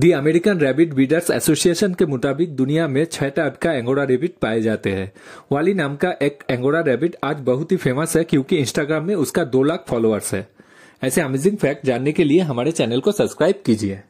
दी American rabbit breeders association के मुताबिक दुनिया में छह टाइप का एंगोरा रैबिट पाए जाते हैं वाली नाम का एक एंगोरा रैबिट आज बहुत ही फेमस है क्योंकि इंस्टाग्राम में उसका दो लाख फॉलोअर्स है ऐसे अमेजिंग फैक्ट जानने के लिए हमारे चैनल को सब्सक्राइब कीजिए